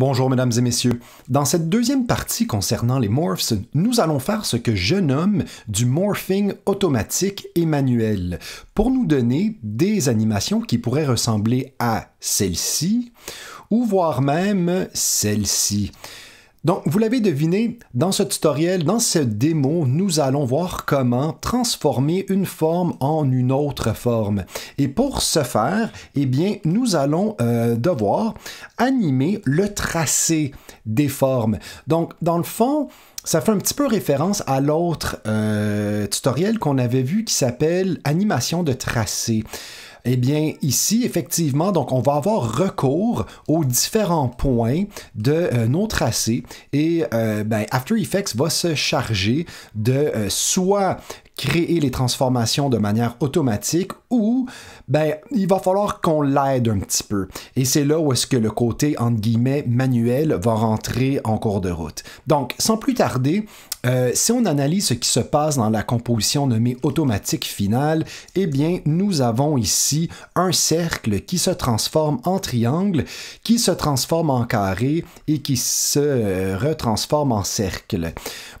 Bonjour mesdames et messieurs. Dans cette deuxième partie concernant les morphs, nous allons faire ce que je nomme du morphing automatique et manuel pour nous donner des animations qui pourraient ressembler à celle-ci ou voire même celle-ci. Donc, vous l'avez deviné, dans ce tutoriel, dans cette démo, nous allons voir comment transformer une forme en une autre forme. Et pour ce faire, eh bien, nous allons euh, devoir animer le tracé des formes. Donc, dans le fond, ça fait un petit peu référence à l'autre euh, tutoriel qu'on avait vu qui s'appelle Animation de tracé. Eh bien, ici, effectivement, donc on va avoir recours aux différents points de euh, nos tracés et euh, ben, After Effects va se charger de euh, soit créer les transformations de manière automatique ou ben, il va falloir qu'on l'aide un petit peu. Et c'est là où est-ce que le côté, entre guillemets, manuel va rentrer en cours de route. Donc, sans plus tarder, euh, si on analyse ce qui se passe dans la composition nommée automatique finale, eh bien, nous avons ici un cercle qui se transforme en triangle, qui se transforme en carré et qui se euh, retransforme en cercle.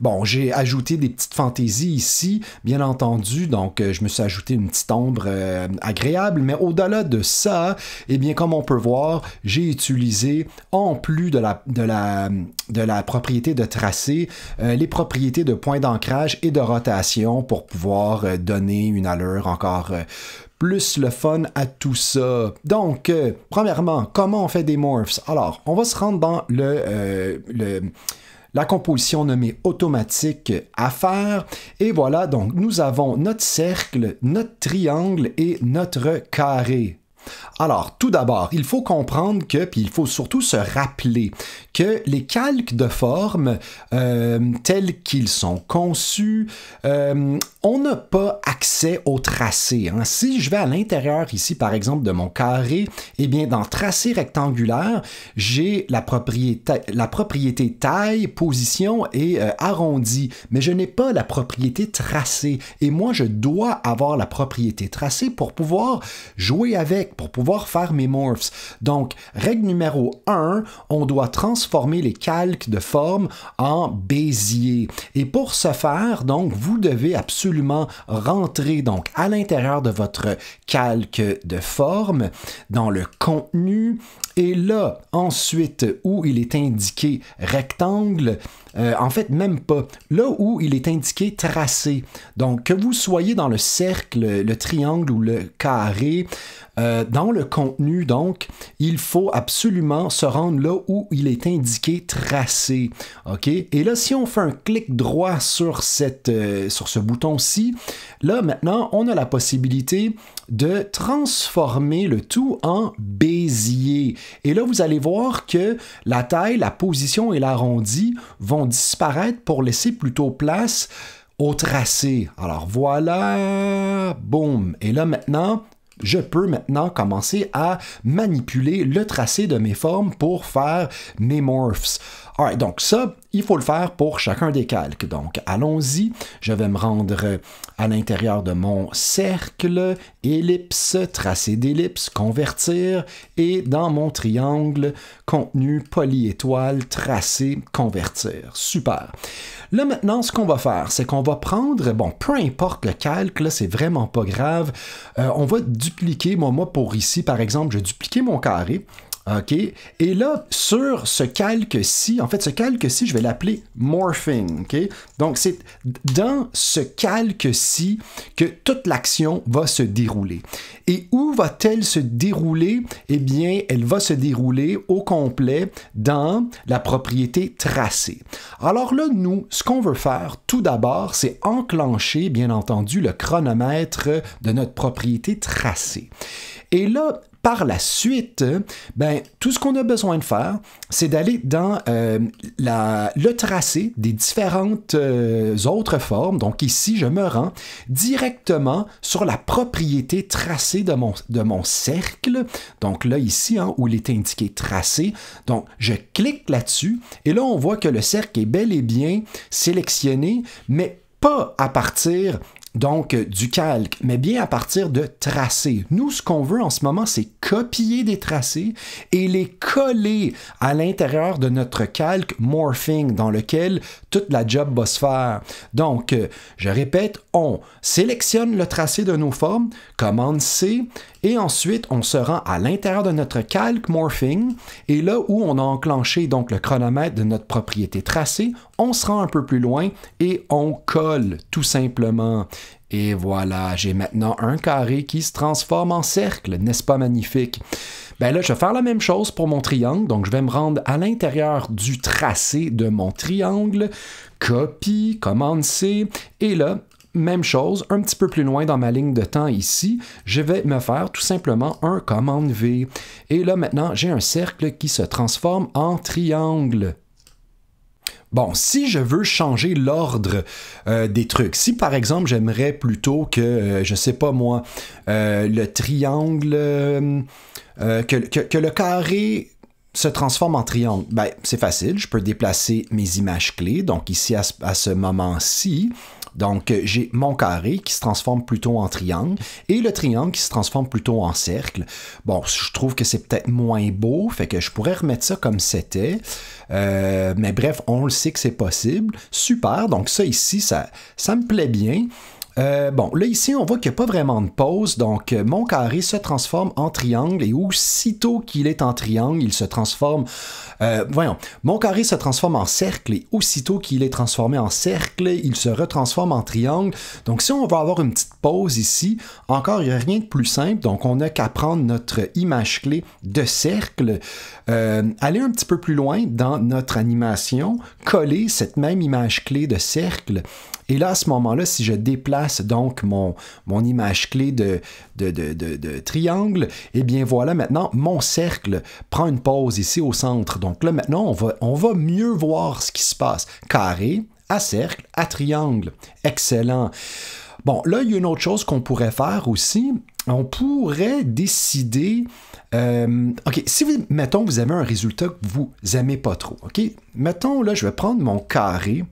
Bon, j'ai ajouté des petites fantaisies ici, bien entendu, donc euh, je me suis ajouté une petite ombre agréable, mais au-delà de ça, eh bien, comme on peut voir, j'ai utilisé, en plus de la, de de la propriété de tracé, les propriétés propriété de points d'ancrage et de rotation pour pouvoir euh, donner une allure encore euh, plus le fun à tout ça. Donc, euh, premièrement, comment on fait des morphs Alors, on va se rendre dans le, la composition nommée automatique à faire. Et voilà, donc nous avons notre cercle, notre triangle et notre carré. Alors, tout d'abord, il faut comprendre que, puis il faut surtout se rappeler que les calques de forme euh, tels qu'ils sont conçus, euh, on n'a pas accès au tracé. Hein. Si je vais à l'intérieur ici, par exemple, de mon carré, et eh bien, dans tracé rectangulaire, j'ai la propriété, la propriété taille, position et euh, arrondi, mais je n'ai pas la propriété tracé. Et moi, je dois avoir la propriété tracé pour pouvoir jouer avec, pour pouvoir faire mes morphs. Donc, règle numéro 1, on doit transformer les calques de forme en béziers. Et pour ce faire, donc, vous devez absolument rentrer donc à l'intérieur de votre calque de forme dans le contenu et là, ensuite, où il est indiqué rectangle, euh, en fait, même pas, là où il est indiqué tracé. Donc, que vous soyez dans le cercle, le triangle ou le carré, euh, dans le contenu, donc, il faut absolument se rendre là où il est indiqué tracé. OK? Et là, si on fait un clic droit sur, cette, euh, sur ce bouton-ci, là, maintenant, on a la possibilité de transformer le tout en Bézier. Et là, vous allez voir que la taille, la position et l'arrondi vont disparaître pour laisser plutôt place au tracé. Alors voilà, boum. Et là maintenant, je peux maintenant commencer à manipuler le tracé de mes formes pour faire mes morphs. Alright, donc ça, il faut le faire pour chacun des calques. Donc, allons-y. Je vais me rendre euh, à l'intérieur de mon cercle, ellipse, tracé d'ellipse, convertir, et dans mon triangle, contenu, polyétoile, tracé, convertir. Super. Là, maintenant, ce qu'on va faire, c'est qu'on va prendre, bon, peu importe le calque, là, c'est vraiment pas grave. Euh, on va dupliquer, moi, moi, pour ici, par exemple, je vais dupliquer mon carré. OK? Et là, sur ce calque-ci, en fait, ce calque-ci, je vais l'appeler morphing. OK? Donc, c'est dans ce calque-ci que toute l'action va se dérouler. Et où va-t-elle se dérouler? Eh bien, elle va se dérouler au complet dans la propriété tracée. Alors là, nous, ce qu'on veut faire tout d'abord, c'est enclencher, bien entendu, le chronomètre de notre propriété tracée. Et là, par la suite, ben, tout ce qu'on a besoin de faire, c'est d'aller dans euh, la, le tracé des différentes euh, autres formes. Donc ici, je me rends directement sur la propriété tracée de mon, de mon cercle. Donc là, ici, hein, où il est indiqué tracé. Donc, je clique là-dessus et là, on voit que le cercle est bel et bien sélectionné, mais pas à partir donc, du calque, mais bien à partir de tracés. Nous, ce qu'on veut en ce moment, c'est copier des tracés et les coller à l'intérieur de notre calque morphing dans lequel toute la job va se faire. Donc, euh, je répète, on sélectionne le tracé de nos formes, commande C, et ensuite, on se rend à l'intérieur de notre calque morphing et là où on a enclenché donc le chronomètre de notre propriété tracée, on se rend un peu plus loin et on colle tout simplement. Et voilà, j'ai maintenant un carré qui se transforme en cercle, n'est-ce pas magnifique? Ben là, je vais faire la même chose pour mon triangle, donc je vais me rendre à l'intérieur du tracé de mon triangle, copie, commande C, et là, même chose, un petit peu plus loin dans ma ligne de temps ici, je vais me faire tout simplement un commande V. Et là maintenant, j'ai un cercle qui se transforme en triangle. Bon, si je veux changer l'ordre euh, des trucs, si par exemple j'aimerais plutôt que, je euh, je sais pas moi, euh, le triangle, que, le carré se transforme en triangle? Ben, c'est facile, je peux déplacer mes images clés. Donc ici, à ce, moment-ci, donc, euh, j'ai mon carré qui se transforme plutôt en triangle et le triangle qui se transforme plutôt en cercle. Bon, je trouve que c'est peut-être moins beau, fait que je pourrais remettre ça comme c'était. Euh, mais bref, on le sait que c'est possible. Super, donc ça ici, ça, ça me plaît bien. Euh, bon, là ici, on voit qu'il n'y a pas vraiment de pause, donc euh, mon carré se transforme en triangle et aussitôt qu'il est en triangle, il se transforme... Euh, voyons, mon carré se transforme en cercle et aussitôt qu'il est transformé en cercle, il se retransforme en triangle. Donc si on veut avoir une petite pause ici, encore, il n'y a rien de plus simple, donc on n'a qu'à prendre notre image clé de cercle, aller un petit peu plus loin dans notre animation, coller cette même image clé de cercle et là, à ce moment-là, si je déplace donc mon, image clé de, triangle, eh bien voilà, maintenant, mon cercle prend une pause ici au centre. Donc là, maintenant, on va, on va mieux voir ce qui se passe. Carré, à cercle, à triangle. Excellent. Bon, là, il y a une autre chose qu'on pourrait faire aussi. On pourrait décider. Euh, OK, si vous, mettons, vous avez un résultat que vous n'aimez pas trop. OK, mettons, là, je vais prendre mon carré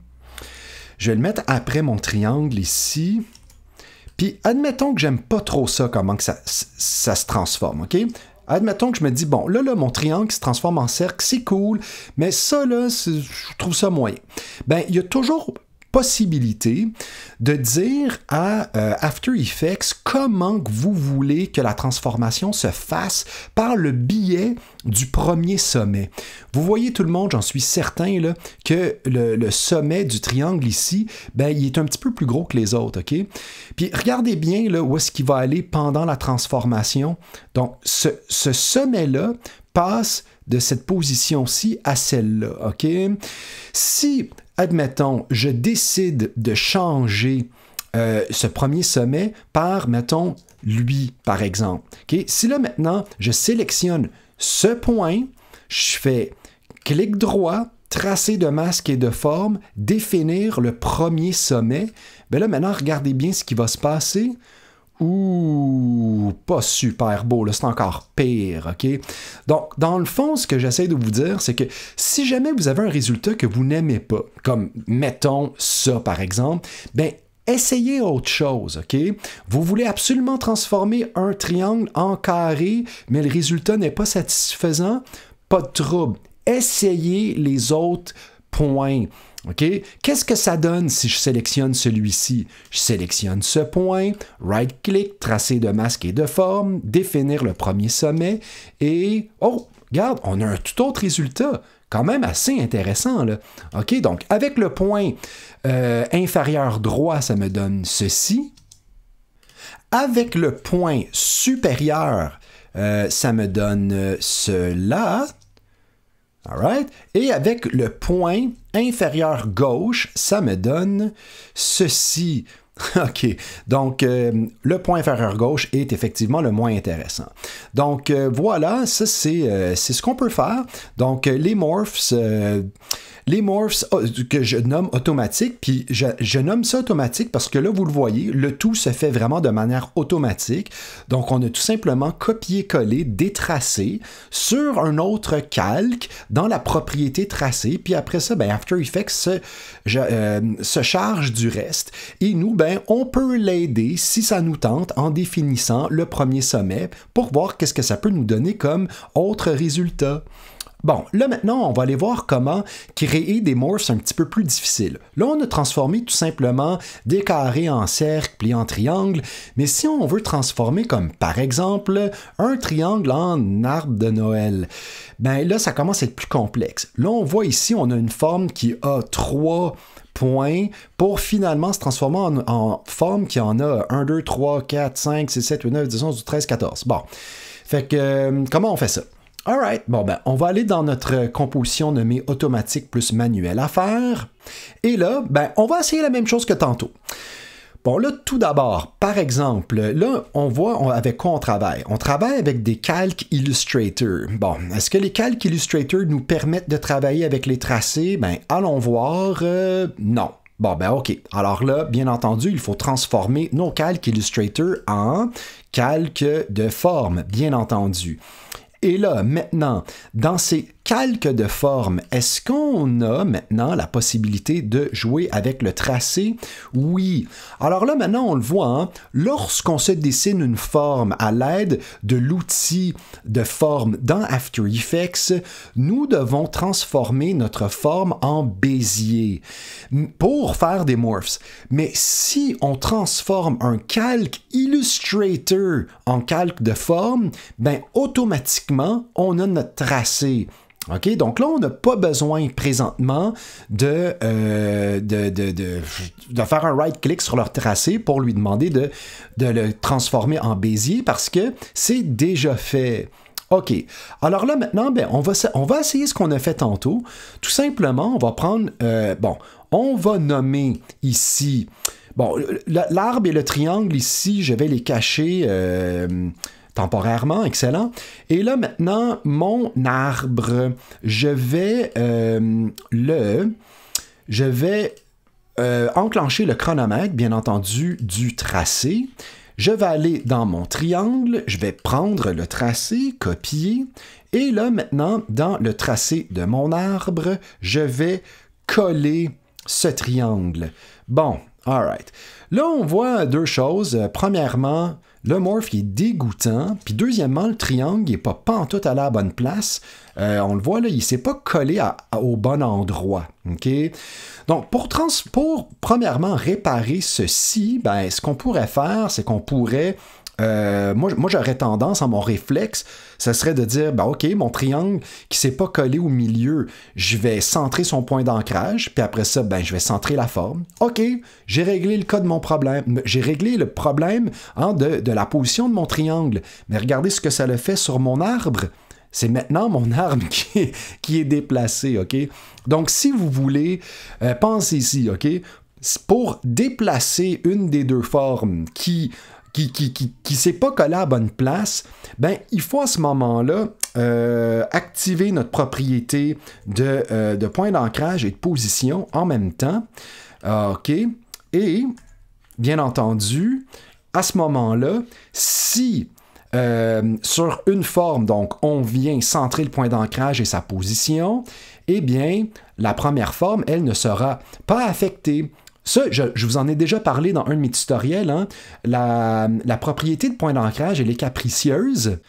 je vais le mettre après mon triangle ici. Puis admettons que j'aime pas trop ça, comment que ça, se transforme, OK? Admettons que je me dis, bon, là, là, mon triangle se transforme en cercle, c'est cool, mais ça, là, je trouve ça moyen. Ben, il y a toujours possibilité de dire à euh, After Effects comment vous voulez que la transformation se fasse par le biais du premier sommet. Vous voyez tout le monde, j'en suis certain, que le, sommet du triangle ici, ben, il est un petit peu plus gros que les autres, OK? Puis regardez bien là, où est-ce qu'il va aller pendant la transformation. Donc, ce, ce sommet-là passe de cette position-ci à celle-là, OK? Si admettons, je décide de changer euh, ce premier sommet par, mettons, lui, par exemple. Si là maintenant, je sélectionne ce point, je fais clic droit, tracer de masque et de forme, définir le premier sommet, bien là maintenant, regardez bien ce qui va se passer. Ouh, pas super beau, là, c'est encore pire, ok? Donc, dans le fond, ce que j'essaie de vous dire, c'est que si jamais vous avez un résultat que vous n'aimez pas, comme mettons ça par exemple, ben essayez autre chose, OK? Vous voulez absolument transformer un triangle en carré, mais le résultat n'est pas satisfaisant, pas de trouble. Essayez les autres point. OK? Qu'est-ce que ça donne si je sélectionne celui-ci? Je sélectionne ce point, right-click, tracer de masque et de forme, définir le premier sommet et... Oh! Regarde, on a un tout autre résultat quand même assez intéressant. Là. OK, donc avec le point euh, inférieur droit, ça me donne ceci. Avec le point supérieur, euh, ça me donne euh, cela. Et avec le point inférieur gauche, ça me donne ceci. OK. Donc, euh, le point inférieur gauche est effectivement le moins intéressant. Donc, euh, voilà, ça, euh, c'est ce qu'on peut faire. Donc, les morphs, les morphs euh, que je nomme automatiques, puis je, nomme ça automatique parce que là, vous le voyez, le tout se fait vraiment de manière automatique. Donc, on a tout simplement copié-collé, détracé sur un autre calque dans la propriété tracée. Puis après ça, ben, After Effects se, euh, se charge du reste. Et nous, ben, on peut l'aider si ça nous tente en définissant le premier sommet pour voir qu'est-ce que ça peut nous donner comme autre résultat. Bon, là maintenant, on va aller voir comment créer des morphs un petit peu plus difficiles. Là, on a transformé tout simplement des carrés en cercle puis en triangle, mais si on veut transformer comme par exemple un triangle en arbre de Noël, ben là, ça commence à être plus complexe. Là, on voit ici, on a une forme qui a trois points pour finalement se transformer en, forme qui en a 1, 2, 3, 4, 5, 6, 7, 8, 9, 10, 11, 12, 13, 14. Bon. Fait que, euh, comment on fait ça? Alright, bon ben, on va aller dans notre euh, composition nommée automatique plus manuelle à faire. Et là, ben, on va essayer la même chose que tantôt. Bon, là, tout d'abord, par exemple, là, on voit avec quoi on travaille. On travaille avec des calques Illustrator. Bon, est-ce que les calques Illustrator nous permettent de travailler avec les tracés? Ben, allons voir. Euh, non. Bon, ben ok. Alors là, bien entendu, il faut transformer nos calques Illustrator en calques de forme, bien entendu. Et là, maintenant, dans ces calque de forme, est-ce qu'on a maintenant la possibilité de jouer avec le tracé? Oui. Alors là, maintenant, on le voit, hein. lorsqu'on se dessine une forme à l'aide de l'outil de forme dans After Effects, nous devons transformer notre forme en bézier pour faire des morphs. Mais si on transforme un calque Illustrator en calque de forme, ben automatiquement, on a notre tracé. OK? Donc là, on n'a pas besoin présentement euh, de, de, de, faire un right-click sur leur tracé pour lui demander de, de le transformer en Bézier parce que c'est déjà fait. OK. Alors là, maintenant, ben, on, va, on va essayer ce qu'on a fait tantôt. Tout simplement, on va prendre. Euh, bon, on va nommer ici. Bon, l'arbre et le triangle ici, je vais les cacher. Euh, temporairement, excellent. Et là maintenant, mon arbre, je vais euh, le... Je vais euh, enclencher le chronomètre, bien entendu, du tracé. Je vais aller dans mon triangle, je vais prendre le tracé, copier, et là maintenant, dans le tracé de mon arbre, je vais coller ce triangle. Bon, alright. Là, on voit deux choses. Euh, premièrement, le morph est dégoûtant. Puis deuxièmement, le triangle n'est pas en tout à la bonne place. Euh, on le voit là, il ne s'est pas collé au bon endroit. OK? Donc, pour, trans premièrement réparer ceci, ben, ce qu'on pourrait faire, c'est qu'on pourrait euh, moi, moi j'aurais tendance, à mon réflexe, ça serait de dire, ben, ok, mon triangle qui s'est pas collé au milieu, je vais centrer son point d'ancrage, puis après ça, ben, je vais centrer la forme. Ok, j'ai réglé le cas de mon problème. J'ai réglé le problème hein, de, la position de mon triangle. Mais regardez ce que ça le fait sur mon arbre. C'est maintenant mon arbre qui est, déplacé. OK? Donc, si vous voulez, euh, pensez ici, OK? Pour déplacer une des deux formes qui qui ne qui, s'est pas collé à la bonne place, ben il faut à ce moment-là euh, activer notre propriété de, euh, point d'ancrage et de position en même temps. Ah, OK. Et, bien entendu, à ce moment-là, si euh, sur une forme, donc on vient centrer le point d'ancrage et sa position, eh bien, la première forme, elle ne sera pas affectée ça, je, vous en ai déjà parlé dans un de mes tutoriels. Hein. La, la propriété de point d'ancrage, elle est capricieuse.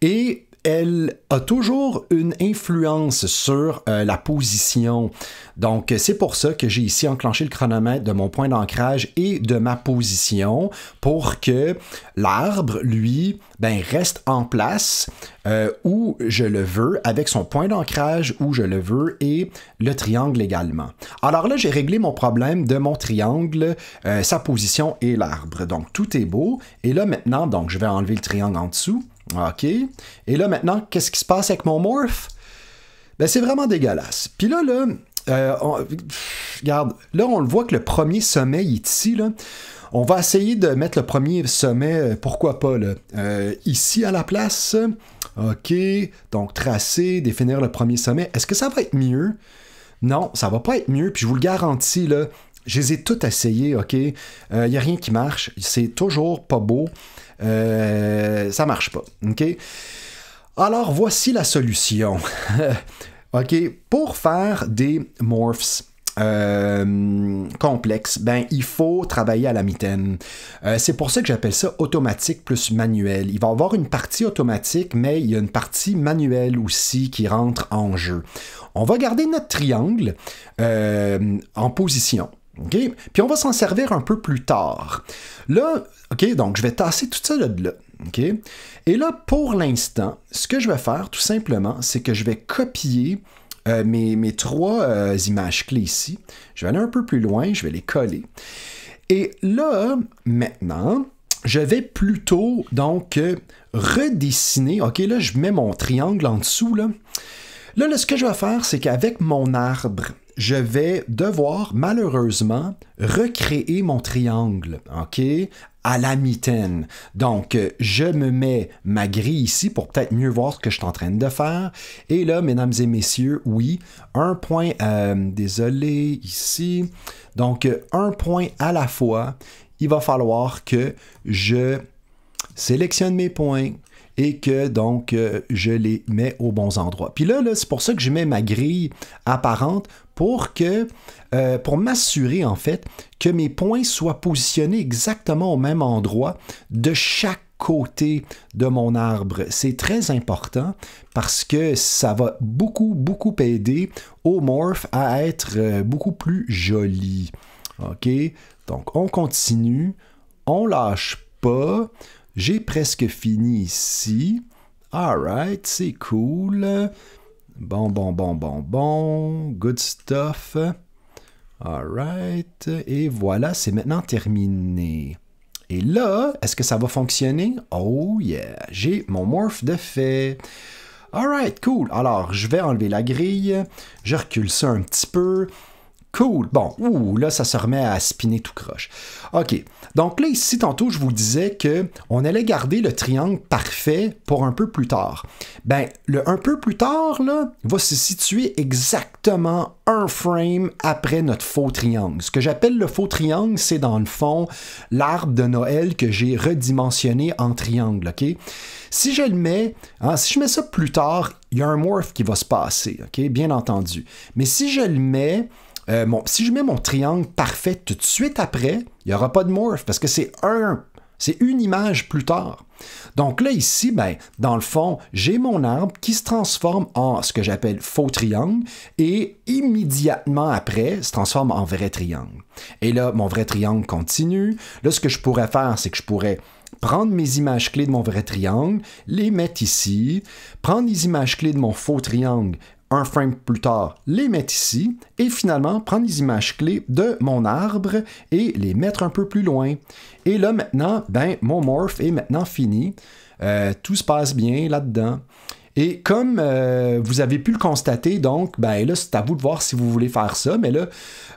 Et elle a toujours une influence sur euh, la position. Donc, c'est pour ça que j'ai ici enclenché le chronomètre de mon point d'ancrage et de ma position pour que l'arbre, lui, ben, reste en place euh, où je le veux, avec son point d'ancrage où je le veux et le triangle également. Alors là, j'ai réglé mon problème de mon triangle, euh, sa position et l'arbre. Donc, tout est beau. Et là, maintenant, donc, je vais enlever le triangle en dessous. OK. Et là, maintenant, qu'est-ce qui se passe avec mon morph? Ben, c'est vraiment dégueulasse. Puis là, là, euh, on, regarde, là, on le voit que le premier sommet est ici, là. On va essayer de mettre le premier sommet, euh, pourquoi pas, là, euh, ici à la place. OK, donc tracer, définir le premier sommet. Est-ce que ça va être mieux? Non, ça va pas être mieux, puis je vous le garantis, là, je les ai toutes essayés. OK? Il n'y a rien qui marche, c'est toujours pas beau ça euh, ça marche pas. OK? Alors voici la solution. OK? Pour faire des morphs, euh, complexes, ben il faut travailler à la mitaine. Euh, c'est pour ça que j'appelle ça automatique plus manuel. Il va y avoir une partie automatique, mais il y a une partie manuelle aussi qui rentre en jeu. On va garder notre triangle en position. Puis on va s'en servir un peu plus tard. Là, OK, donc je vais tasser tout ça de là. Et là, pour l'instant, ce que je vais faire tout simplement, c'est que je vais copier euh, mes, trois euh, images clés ici. Je vais aller un peu plus loin, je vais les coller. Et là, maintenant, je vais plutôt donc euh, redessiner. OK, là, je mets mon triangle en dessous. là, là ce que je vais faire, c'est qu'avec mon arbre, je vais devoir malheureusement recréer mon triangle, OK, à la mitaine. Donc, euh, je me mets ma grille ici pour peut-être mieux voir ce que je suis en train de faire. Et là, mesdames et messieurs, oui, un point, euh, désolé, ici. Donc, euh, un point à la fois. Il va falloir que je sélectionne mes points et que donc je les mets aux bons endroits. Puis là, là c'est pour ça que je mets ma grille apparente pour que euh, pour m'assurer en fait que mes points soient positionnés exactement au même endroit de chaque côté de mon arbre. C'est très important parce que ça va beaucoup, beaucoup aider au morph à être euh, beaucoup plus joli. OK? Donc, on continue. On lâche pas. J'ai presque fini ici. Alright, c'est cool. Bon, bon, bon, bon, bon. Good stuff. Alright. Et voilà, c'est maintenant terminé. Et là, est-ce que ça va fonctionner? Oh yeah, j'ai mon morph de fait. Alright, cool. Alors, je vais enlever la grille. Je recule ça un petit peu. Cool. Bon, ouh, là, ça se remet à spinner tout croche. OK. Donc là, ici, tantôt, je vous disais que on allait garder le triangle parfait pour un peu plus tard. Ben, le un peu plus tard, là, va se situer exactement un frame après notre faux triangle. Ce que j'appelle le faux triangle, c'est dans le fond l'arbre de Noël que j'ai redimensionné en triangle, OK? Si je le mets, hein, si je mets ça plus tard, il y a un morph qui va se passer, OK? Bien entendu. Mais si je le mets euh, si je mets mon triangle parfait tout de suite après, il n'y aura pas de morph parce que c'est un, c'est une image plus tard. Donc là, ici, ben, dans le fond, j'ai mon arbre qui se transforme en ce que j'appelle faux triangle et immédiatement après, se transforme en vrai triangle. Et là, mon vrai triangle continue. Là, ce que je pourrais faire, c'est que je pourrais prendre mes images clés de mon vrai triangle, les mettre ici, prendre les images clés de mon faux triangle, un frame plus tard, les mettre ici et finalement prendre les images clés de mon arbre et les mettre un peu plus loin. Et là maintenant, ben, mon morph est maintenant fini. Euh, tout se passe bien là-dedans. Et comme euh, vous avez pu le constater, donc, ben là, c'est à vous de voir si vous voulez faire ça. Mais là,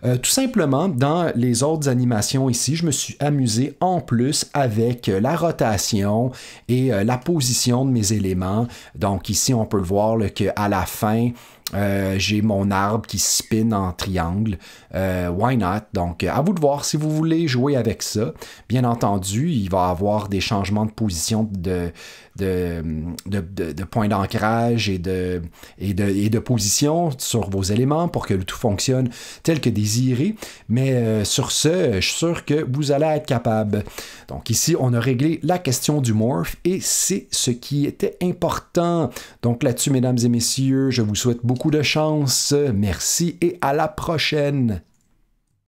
euh, tout simplement, dans les autres animations ici, je me suis amusé en plus avec euh, la rotation et la position de mes éléments. Donc ici, on peut le voir qu'à la fin, euh, j'ai mon arbre qui spin en triangle. Euh, why not? Donc, à vous de voir si vous voulez jouer avec ça. Bien entendu, il va avoir des changements de position de, de, points d'ancrage et de, et, et de position sur vos éléments pour que le tout fonctionne tel que désiré. Mais euh, sur ce, je suis sûr que vous allez être capable. Donc ici, on a réglé la question du morph et c'est ce qui était important. Donc là-dessus, mesdames et messieurs, je vous souhaite beaucoup de chance. Merci et à la prochaine.